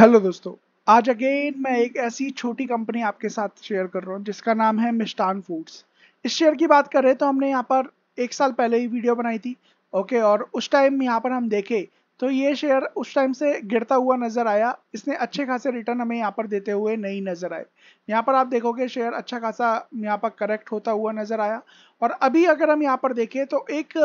hello दोस्तों आज again मैं एक ऐसी छोटी कंपनी आपके साथ शेयर कर रहा हूँ जिसका नाम है मिस्टान फूड्स इस शेयर की बात करें तो हमने यहाँ पर एक साल पहले ही वीडियो बनाई थी ओके और उस टाइम यहाँ पर हम देखे तो ये शेयर उस टाइम से गिरता हुआ नजर आया इसने अच्छे खासे रिटर्न हमें यहाँ पर देते हुए नहीं नजर आए यहाँ पर आप देखोगे शेयर अच्छा खासा यहाँ पर करेक्ट होता हुआ नजर आया और अभी अगर हम यहाँ पर देखें तो एक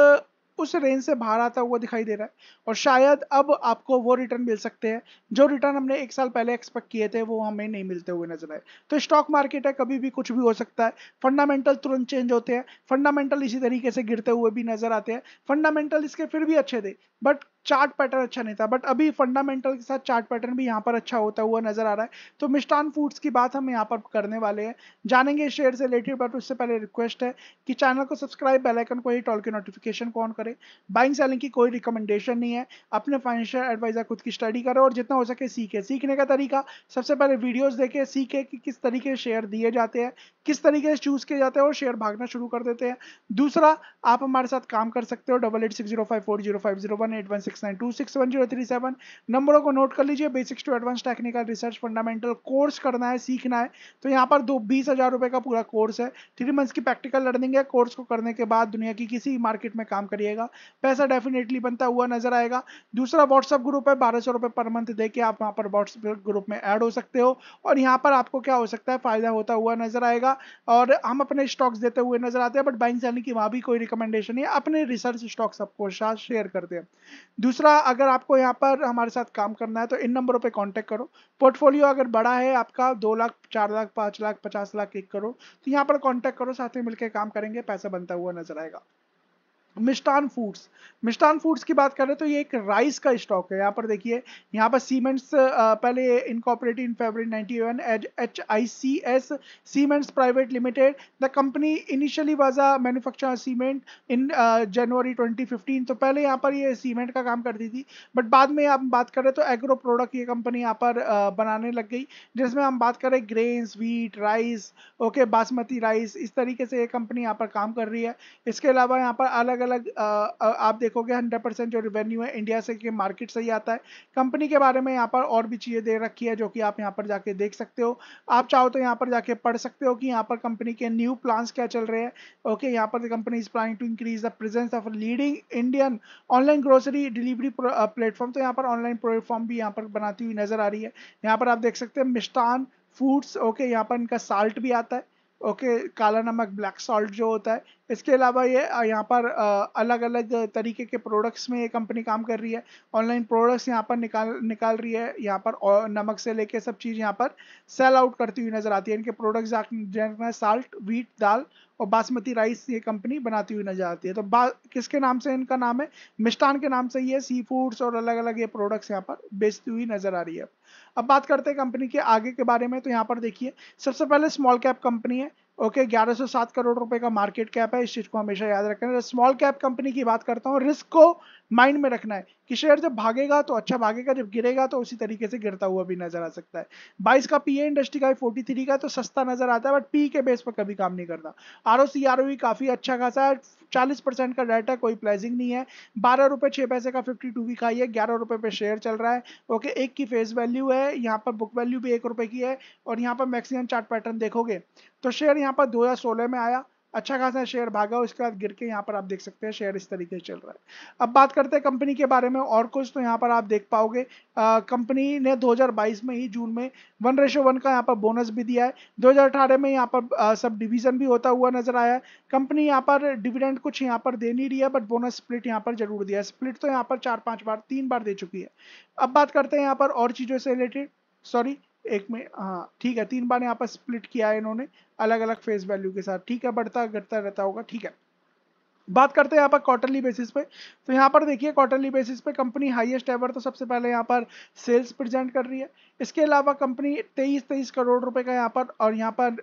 उस रेंज से बाहर आता हुआ दिखाई दे रहा है और शायद अब आपको वो रिटर्न मिल सकते हैं जो रिटर्न हमने एक साल पहले एक्सपेक्ट किए थे वो हमें नहीं मिलते हुए नजर आए तो स्टॉक मार्केट है कभी भी कुछ भी हो सकता है फंडामेंटल तुरंत चेंज होते हैं फंडामेंटल इसी तरीके से गिरते हुए भी नजर आते हैं फंडामेंटल इसके फिर भी अच्छे थे बट चार्ट पैटर्न अच्छा नहीं था बट अभी फंडामेंटल के साथ चार्ट पैटर्न भी यहाँ पर अच्छा होता हुआ नजर आ रहा है तो मिष्टान फूड्स की बात हम यहाँ पर करने वाले हैं जानेंगे शेयर से रिलेटेड बट उससे पहले रिक्वेस्ट है कि चैनल को सब्सक्राइब बेलाइकन को ही टॉल के नोटिफिकेशन को ऑन करें बाइंग सेलिंग की कोई रिकमेंडेशन नहीं है अपने फाइनेंशियल एडवाइजर खुद की स्टडी करें और जितना हो सके सीखे सीखने का तरीका सबसे पहले वीडियोज़ देखें सीखे कि किस तरीके से शेयर दिए जाते हैं किस तरीके से चूज़ किए जाते हैं और शेयर भागना शुरू कर देते हैं दूसरा आप हमारे साथ काम कर सकते हो double eight six zero five four zero five zero one eight one six six nine two six seven zero three seven नंबरों को नोट कर लीजिए basics to advance technical research fundamental course करना है सीखना है तो यहाँ पर दो बीस हजार रुपये का पूरा कोर्स है थ्री मंथ्स की प्रैक्टिकल लर्निंग है कोर्स को करने के बाद दुनिया की किसी मार्केट में काम करिएगा पैसा डेफिनेटली बनता हुआ नजर आएगा दूसरा व्हाट्सअप ग्रुप है बारह सौ रुपये पर मंथ दे के आप वहाँ पर व्हाट्सएप ग्रुप में ऐड हो सकते हो और यहाँ पर आपको क्या हो सकता है फायदा होता हुआ नजर आएगा और हम अपने स्टॉक्स देते हुए नजर आते हैं बट बाइंग सेलिंग की वहाँ भी कोई रिकमेंडेशन नहीं अपने रिसर्च स्टॉक्स आपको साथ शेयर करते हैं दूसरा अगर आपको यहाँ पर हमारे साथ काम करना है तो इन नंबरों पे कांटेक्ट करो पोर्टफोलियो अगर बड़ा है आपका दो लाख चार लाख पाँच लाख पचास लाख क्लिक करो तो यहाँ पर कांटेक्ट करो साथ में मिलकर काम करेंगे पैसा बनता हुआ नजर आएगा मिष्टान फूड्स मिष्टान फूड्स की बात करें तो ये एक राइस का स्टॉक है यहाँ पर देखिए यहाँ पर सीमेंट्स पहले incorporated in February ninety H I C S cements private limited the company initially was a manufacture cement in January 2015 तो पहले यहाँ पर ये सीमेंट का काम करती थी बट बाद में आप बात करें तो एग्रो प्रोडक्ट ये कंपनी यहाँ पर बनाने लग गई जिसमें हम बात करें grains wheat rice okay basmati rice इस तरीके से ये कंपनी यहाँ पर काम कर रही है इसके अलावा यहाँ पर अलग अलग आप देखोगे हंड्रेड परसेंट जो रिवेन्यू है इंडिया से के मार्केट से ही आता है कंपनी के बारे में यहाँ पर और भी चीज़ें दे रखी है जो कि आप यहाँ पर जाके देख सकते हो आप चाहो तो यहाँ पर जाके पढ़ सकते हो कि यहाँ पर कंपनी के न्यू प्लान्स क्या चल रहे हैं ओके यहाँ पर company is planning to increase the presence of leading Indian online grocery delivery platform तो यहाँ पर ऑनलाइन प्लेटफॉर्म भी यहाँ पर बनाती हुई नजर आ रही है यहाँ पर आप देख सकते हैं मिष्टान फूड्स ओके यहाँ पर इनका साल्ट भी आता है ओके काला नमक ब्लैक सॉल्ट जो होता है इसके अलावा ये यहाँ पर अलग अलग तरीके के प्रोडक्ट्स में ये कंपनी काम कर रही है ऑनलाइन प्रोडक्ट्स यहाँ पर निकाल निकाल रही है यहाँ पर नमक से लेके सब चीज़ यहाँ पर सेल आउट करती हुई नज़र आती है इनके प्रोडक्ट्स जिनमें साल्ट वीट दाल और बासमती राइस ये कंपनी बनाती हुई नज़र आती है तो बा किसके नाम से इनका नाम है मिष्टान के नाम से ये सी फूड्स और अलग अलग ये प्रोडक्ट्स यहाँ पर बेचती हुई नज़र आ रही है अब बात करते हैं कंपनी के आगे के बारे में तो यहाँ पर देखिए सबसे पहले स्मॉल कैप कंपनी है ओके ग्यारह सौ सात करोड़ रुपए का मार्केट कैप है इस चीज को हमेशा याद रखना स्मॉल कैप कंपनी की बात करता हूँ रिस्क को माइंड में रखना है कि शेयर जब भागेगा तो अच्छा भागेगा जब गिरेगा तो उसी तरीके से गिरता हुआ भी नजर आ सकता है बाईस का पीए इंडस्ट्री का फोर्टी थ्री का तो सस्ता नजर आता है बट पी के बेस पर कभी काम नहीं करता R O C R O काफी अच्छा खासा है चालीस परसेंट का डाटा है कोई प्लाइजिंग नहीं है बारह रुपए छह पैसे का फिफ्टी टू वी खाई है ग्यारह रुपये पे शेयर चल रहा है ओके एक की फेस वैल्यू है यहाँ पर बुक वैल्यू भी एक रुपए की है और यहाँ पर मैक्सिमम चार्ट पैटर्न देखोगे तो शेयर यहाँ पर 2016 में आया अच्छा खासा शेयर भागा उसके बाद गिर के यहाँ पर आप देख सकते हैं शेयर इस तरीके से चल रहा है अब बात करते हैं कंपनी के बारे में और कुछ तो यहाँ पर आप देख पाओगे कंपनी ने 2022 में ही जून में वन रेशो वन का यहाँ पर बोनस भी दिया है 2018 में यहाँ पर आ, सब डिवीजन भी होता हुआ नजर आया है कंपनी यहाँ पर डिविडेंड कुछ यहाँ पर दे नहीं रही है बट बोनस स्प्लिट यहाँ पर जरूर दिया है स्प्लिट तो यहाँ पर चार पाँच बार तीन बार दे चुकी है अब बात करते हैं यहाँ पर और चीज़ों से रिलेटेड सॉरी एक में हाँ ठीक है तीन बार यहाँ पर स्प्लिट किया है इन्होंने अलग अलग फेस वैल्यू के साथ ठीक है बढ़ता घटता रहता होगा ठीक है बात करते हैं यहाँ पर क्वार्टरली बेसिस पे तो यहाँ पर देखिए क्वार्टरली बेसिस पे कंपनी हाईएस्ट एवर तो सबसे पहले यहाँ पर सेल्स प्रेजेंट कर रही है इसके अलावा कंपनी तेईस तेईस करोड़ रुपए का यहाँ पर और यहाँ पर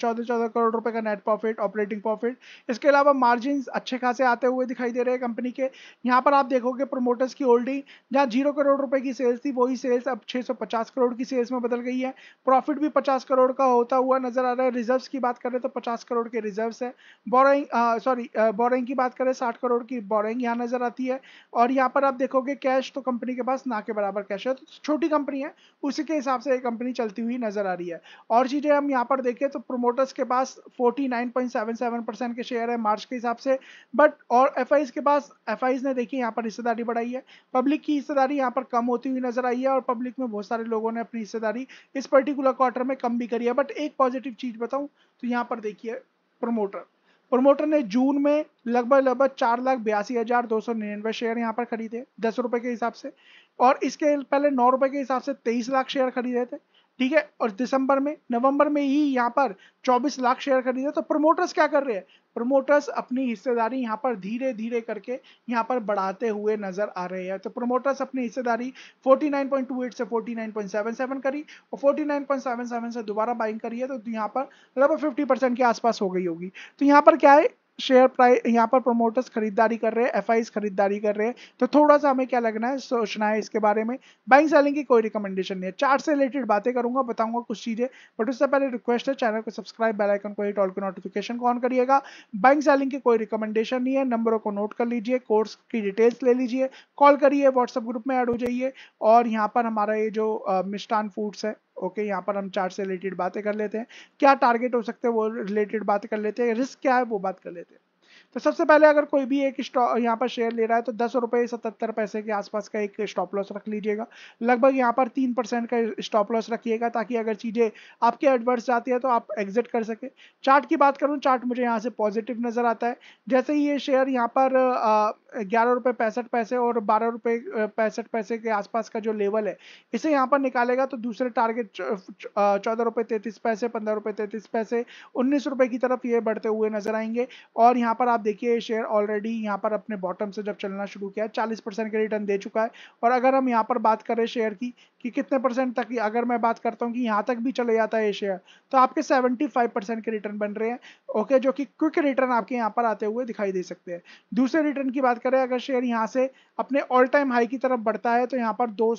चौदह चौदह करोड़ रुपए का नेट प्रॉफिट ऑपरेटिंग प्रॉफिट इसके अलावा मार्जिन अच्छे खासे आते हुए दिखाई दे रहे हैं कंपनी के यहाँ पर आप देखोगे प्रोमोटर्स की होल्डिंग जहाँ जीरो करोड़ रुपए की सेल्स थी वही सेल्स अब 650 करोड़ की सेल्स में बदल गई है प्रॉफिट भी पचास करोड़ का होता हुआ नजर आ रहा है रिजर्व्स की बात करें तो पचास करोड़ के रिजर्व्स है बोरोइंग सॉरी बोरोइंग की बात करें साठ करोड़ की बोरोइंग यहाँ नजर आती है और यहाँ पर आप देखोगे कैश तो कंपनी के पास ना के बराबर कैश है तो छोटी कंपनी है उसी के हिसाब से ये कंपनी चलती हुई नजर आ रही है और चीज़ें हम यहाँ पर देखें तो प्रोमोटर्स के पास 49.77 परसेंट के शेयर है मार्च के हिसाब से बट और एफ के पास एफ ने देखिए यहाँ पर हिस्सेदारी बढ़ाई है पब्लिक की हिस्सेदारी यहाँ पर कम होती हुई नजर आई है और पब्लिक में बहुत सारे लोगों ने अपनी हिस्सेदारी इस पर्टिकुलर क्वार्टर में कम भी करी है बट एक पॉजिटिव चीज़ बताऊँ तो यहाँ पर देखिए प्रोमोटर प्रमोटर ने जून में लगभग लगभग चार लाख बयासी हजार दो सौ निन्यानवे शेयर यहाँ पर खरीदे दस रुपए के हिसाब से और इसके पहले नौ रुपए के हिसाब से तेईस लाख शेयर खरीदे थे ठीक है और दिसंबर में नवंबर में ही यहाँ पर 24 लाख शेयर खरीदे तो प्रमोटर्स क्या कर रहे हैं प्रमोटर्स अपनी हिस्सेदारी यहाँ पर धीरे धीरे करके यहाँ पर बढ़ाते हुए नजर आ रहे हैं तो प्रमोटर्स अपनी हिस्सेदारी 49.28 से 49.77 करी और 49.77 से दोबारा बाइंग करी है तो यहाँ पर लगभग 50 परसेंट के आसपास हो गई होगी तो यहाँ पर क्या है शेयर प्राइस यहाँ पर प्रोमोटर्स खरीदारी कर रहे हैं एफ खरीदारी कर रहे हैं तो थोड़ा सा हमें क्या लगना है सोचना है इसके बारे में बाइंग सेलिंग की कोई रिकमेंडेशन नहीं है चार्ट से रिलेटेड बातें करूंगा बताऊंगा कुछ चीज़ें बट उससे पहले रिक्वेस्ट है चैनल को सब्सक्राइब बेलाइकन को हिट ऑल को नोटिफिकेशन ऑन करिएगा बाइंग सेलिंग की कोई रिकमेंडेशन नहीं है नंबरों को नोट कर लीजिए कोर्स की डिटेल्स ले लीजिए कॉल करिए व्हाट्सअप ग्रुप में ऐड हो जाइए और यहाँ पर हमारा ये जो मिष्टान फूड्स है ओके यहाँ पर हम चार्ट से रिलेटेड बातें कर लेते हैं क्या टारगेट हो सकते हैं वो रिलेटेड बातें कर लेते हैं रिस्क क्या है वो बात कर लेते हैं तो सबसे पहले अगर कोई भी एक स्टॉक यहाँ पर शेयर ले रहा है तो दस रुपये सतहत्तर पैसे के आसपास का एक स्टॉप लॉस रख लीजिएगा लगभग यहाँ पर तीन परसेंट का स्टॉप लॉस रखिएगा ताकि अगर चीज़ें आपके एडवर्स जाती है तो आप एग्जिट कर सके चार्ट की बात करूँ चार्ट मुझे यहाँ से पॉजिटिव नज़र आता है जैसे ही ये शेयर यहाँ पर ग्यारह रुपये पैंसठ पैसे और बारह रुपये पैंसठ पैसे के आसपास का जो लेवल है इसे यहाँ पर निकालेगा तो दूसरे टारगेट चौदह रुपये तैंतीस पैसे पंद्रह रुपये तैंतीस पैसे उन्नीस रुपये की तरफ ये बढ़ते हुए नजर आएंगे और यहाँ पर आप आप देखिए शेयर ऑलरेडी यहाँ पर अपने बॉटम से जब चलना शुरू किया है चालीस परसेंट के रिटर्न दे चुका है और अगर हम यहाँ पर बात करें शेयर की कि कितने परसेंट तक अगर मैं बात करता हूँ कि यहाँ तक भी चले जाता है ये शेयर तो आपके सेवेंटी के रिटर्न बन रहे हैं ओके जो कि क्विक रिटर्न आपके यहाँ पर आते हुए दिखाई दे सकते हैं दूसरे रिटर्न की बात करें अगर शेयर यहाँ से अपने ऑल टाइम हाई की तरफ बढ़ता है तो यहाँ पर दो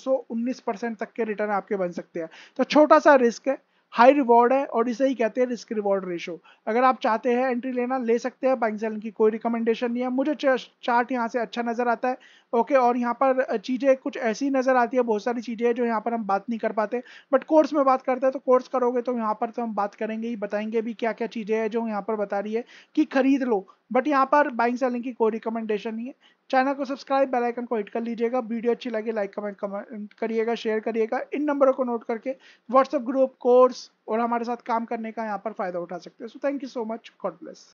तक के रिटर्न आपके बन सकते हैं तो छोटा सा रिस्क है हाई रिवॉर्ड है और इसे ही कहते हैं रिस्क रिवॉर्ड रेशो अगर आप चाहते हैं एंट्री लेना ले सकते हैं बैंक सेलिंग की कोई रिकमेंडेशन नहीं है मुझे चार्ट यहाँ से अच्छा नज़र आता है ओके और यहाँ पर चीज़ें कुछ ऐसी नज़र आती है बहुत सारी चीज़ें हैं जो यहाँ पर हम बात नहीं कर पाते बट कोर्स में बात करते हैं तो कोर्स करोगे तो यहाँ पर तो हम बात करेंगे ही बताएंगे भी क्या क्या चीज़ें हैं जो यहाँ पर बता रही है कि खरीद लो बट यहाँ पर बाइंग सेलिंग की कोई रिकमेंडेशन नहीं है चैनल को सब्सक्राइब बेल आइकन को हिट कर लीजिएगा वीडियो अच्छी लगी लाइक कमेंट कमेंट करिएगा शेयर करिएगा इन नंबरों को नोट करके व्हाट्सएप ग्रुप कोर्स और हमारे साथ काम करने का यहाँ पर फायदा उठा सकते हैं so thank you so much God bless